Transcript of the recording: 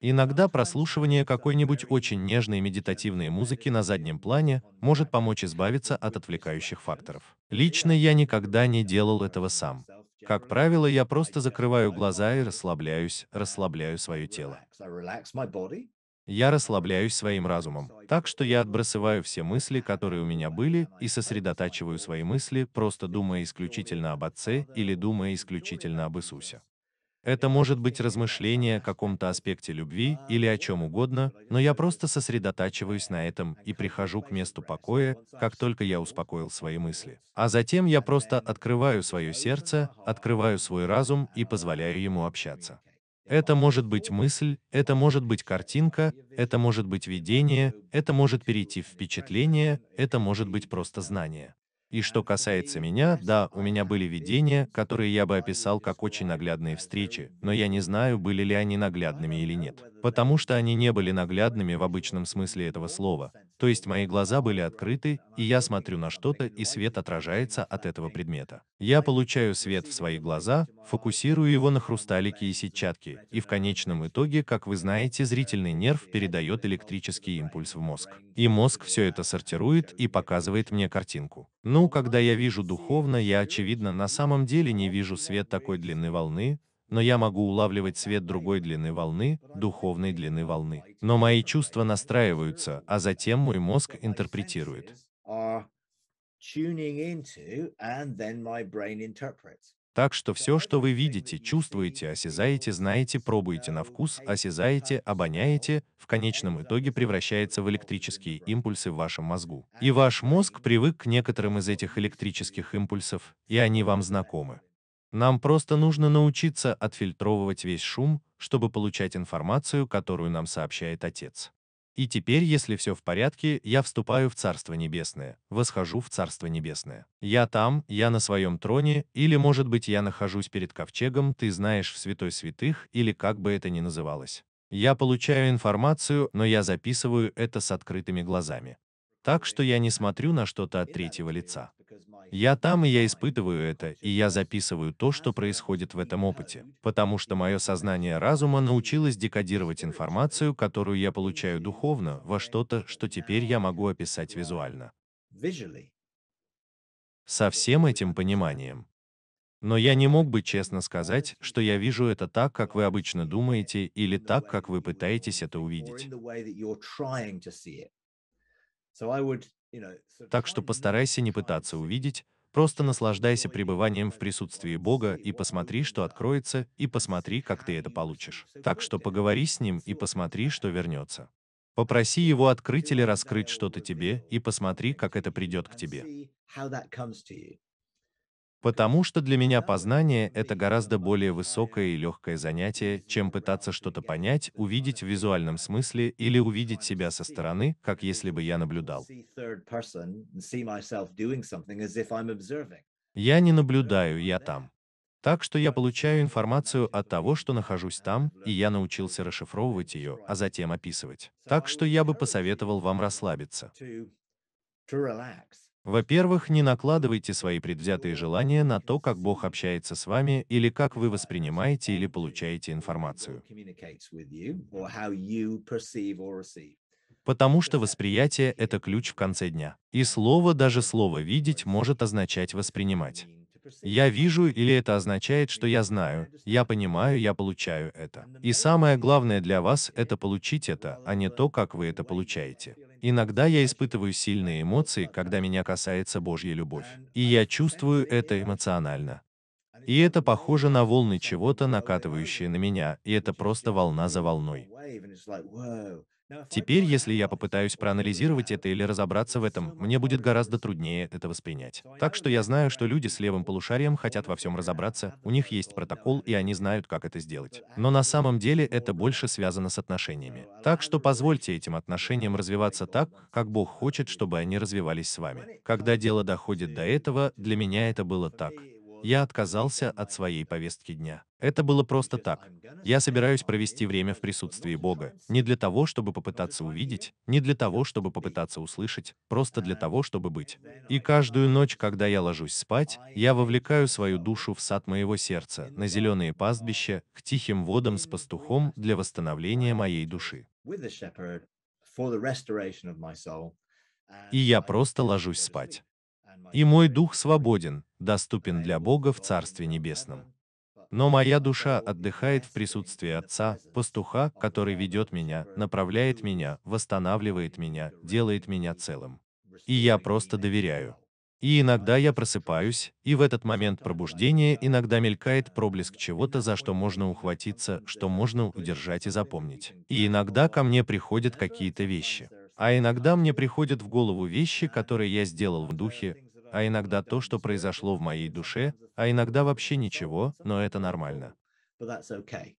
Иногда прослушивание какой-нибудь очень нежной медитативной музыки на заднем плане может помочь избавиться от отвлекающих факторов. Лично я никогда не делал этого сам. Как правило, я просто закрываю глаза и расслабляюсь, расслабляю свое тело. Я расслабляюсь своим разумом, так что я отбрасываю все мысли, которые у меня были, и сосредотачиваю свои мысли, просто думая исключительно об Отце или думая исключительно об Иисусе. Это может быть размышление о каком-то аспекте любви или о чем угодно, но я просто сосредотачиваюсь на этом и прихожу к месту покоя, как только я успокоил свои мысли. А затем я просто открываю свое сердце, открываю свой разум и позволяю ему общаться. Это может быть мысль, это может быть картинка, это может быть видение, это может перейти в впечатление, это может быть просто знание. И что касается меня, да, у меня были видения, которые я бы описал как очень наглядные встречи, но я не знаю, были ли они наглядными или нет потому что они не были наглядными в обычном смысле этого слова, то есть мои глаза были открыты, и я смотрю на что-то, и свет отражается от этого предмета. Я получаю свет в свои глаза, фокусирую его на хрусталике и сетчатке, и в конечном итоге, как вы знаете, зрительный нерв передает электрический импульс в мозг. И мозг все это сортирует и показывает мне картинку. Ну, когда я вижу духовно, я, очевидно, на самом деле не вижу свет такой длины волны, но я могу улавливать свет другой длины волны, духовной длины волны. Но мои чувства настраиваются, а затем мой мозг интерпретирует. Так что все, что вы видите, чувствуете, осязаете, знаете, пробуете на вкус, осязаете, обоняете, в конечном итоге превращается в электрические импульсы в вашем мозгу. И ваш мозг привык к некоторым из этих электрических импульсов, и они вам знакомы. Нам просто нужно научиться отфильтровывать весь шум, чтобы получать информацию, которую нам сообщает Отец. И теперь, если все в порядке, я вступаю в Царство Небесное, восхожу в Царство Небесное. Я там, я на своем троне, или, может быть, я нахожусь перед ковчегом, ты знаешь, в Святой Святых, или как бы это ни называлось. Я получаю информацию, но я записываю это с открытыми глазами. Так что я не смотрю на что-то от третьего лица. Я там, и я испытываю это, и я записываю то, что происходит в этом опыте, потому что мое сознание разума научилось декодировать информацию, которую я получаю духовно, во что-то, что теперь я могу описать визуально. Со всем этим пониманием. Но я не мог бы честно сказать, что я вижу это так, как вы обычно думаете, или так, как вы пытаетесь это увидеть. Так что постарайся не пытаться увидеть, просто наслаждайся пребыванием в присутствии Бога и посмотри, что откроется, и посмотри, как ты это получишь. Так что поговори с Ним и посмотри, что вернется. Попроси Его открыть или раскрыть что-то тебе, и посмотри, как это придет к тебе. Потому что для меня познание – это гораздо более высокое и легкое занятие, чем пытаться что-то понять, увидеть в визуальном смысле или увидеть себя со стороны, как если бы я наблюдал. Я не наблюдаю, я там. Так что я получаю информацию от того, что нахожусь там, и я научился расшифровывать ее, а затем описывать. Так что я бы посоветовал вам расслабиться. Во-первых, не накладывайте свои предвзятые желания на то, как Бог общается с вами или как вы воспринимаете или получаете информацию. Потому что восприятие – это ключ в конце дня. И слово, даже слово «видеть» может означать «воспринимать». Я вижу или это означает, что я знаю, я понимаю, я получаю это. И самое главное для вас – это получить это, а не то, как вы это получаете. Иногда я испытываю сильные эмоции, когда меня касается Божья любовь. И я чувствую это эмоционально. И это похоже на волны чего-то, накатывающие на меня, и это просто волна за волной. Теперь, если я попытаюсь проанализировать это или разобраться в этом, мне будет гораздо труднее это воспринять. Так что я знаю, что люди с левым полушарием хотят во всем разобраться, у них есть протокол, и они знают, как это сделать. Но на самом деле это больше связано с отношениями. Так что позвольте этим отношениям развиваться так, как Бог хочет, чтобы они развивались с вами. Когда дело доходит до этого, для меня это было так. Я отказался от своей повестки дня. Это было просто так. Я собираюсь провести время в присутствии Бога, не для того, чтобы попытаться увидеть, не для того, чтобы попытаться услышать, просто для того, чтобы быть. И каждую ночь, когда я ложусь спать, я вовлекаю свою душу в сад моего сердца, на зеленые пастбища, к тихим водам с пастухом для восстановления моей души. И я просто ложусь спать и мой дух свободен, доступен для Бога в Царстве Небесном. Но моя душа отдыхает в присутствии Отца, пастуха, который ведет меня, направляет меня, восстанавливает меня, делает меня целым. И я просто доверяю. И иногда я просыпаюсь, и в этот момент пробуждения иногда мелькает проблеск чего-то, за что можно ухватиться, что можно удержать и запомнить. И иногда ко мне приходят какие-то вещи. А иногда мне приходят в голову вещи, которые я сделал в духе, а иногда то, что произошло в моей душе, а иногда вообще ничего, но это нормально.